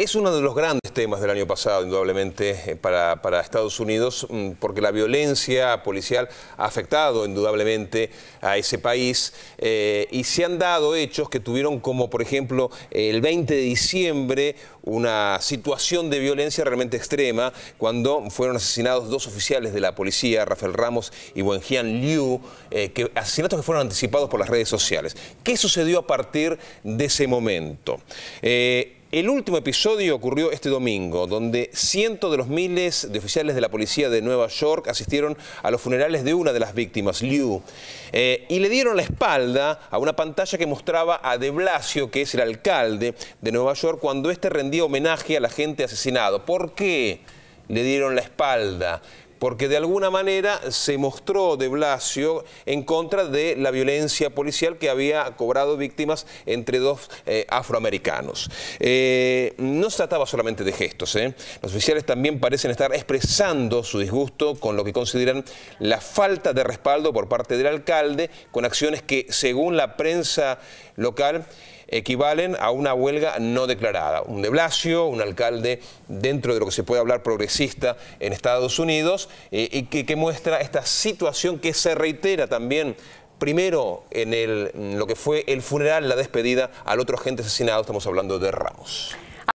Es uno de los grandes temas del año pasado, indudablemente, eh, para, Estados Unidos, mm, porque la violencia policial ha afectado indudablemente a ese país eh, y se han dado hechos que tuvieron como, por ejemplo, el 20 de diciembre una situación de violencia realmente extrema cuando fueron asesinados dos oficiales de la policía, Rafael Ramos y Wenjian Liu, eh, que, asesinatos que fueron anticipados por las redes sociales. ¿Qué sucedió a partir de ese momento? El último episodio ocurrió este domingo, donde cientos de los miles de oficiales de la policía de Nueva York asistieron a los funerales de una de las víctimas, Liu, eh, y le dieron la espalda a una pantalla que mostraba a De Blasio, que es el alcalde de Nueva York, cuando éste rendía homenaje a la gente asesinada. ¿Por qué le dieron la espalda? porque de alguna manera se mostró de Blasio en contra de la violencia policial que había cobrado víctimas entre dos eh, afroamericanos. Eh, no se trataba solamente de gestos, ¿eh? los oficiales también parecen estar expresando su disgusto con lo que consideran la falta de respaldo por parte del alcalde, con acciones que según la prensa local equivalen a una huelga no declarada. Un de Blasio, un alcalde dentro de lo que se puede hablar progresista en Estados Unidos, eh, y que, muestra esta situación que se reitera también primero en, en, lo que fue el funeral, la despedida al otro agente asesinado, estamos hablando de Ramos.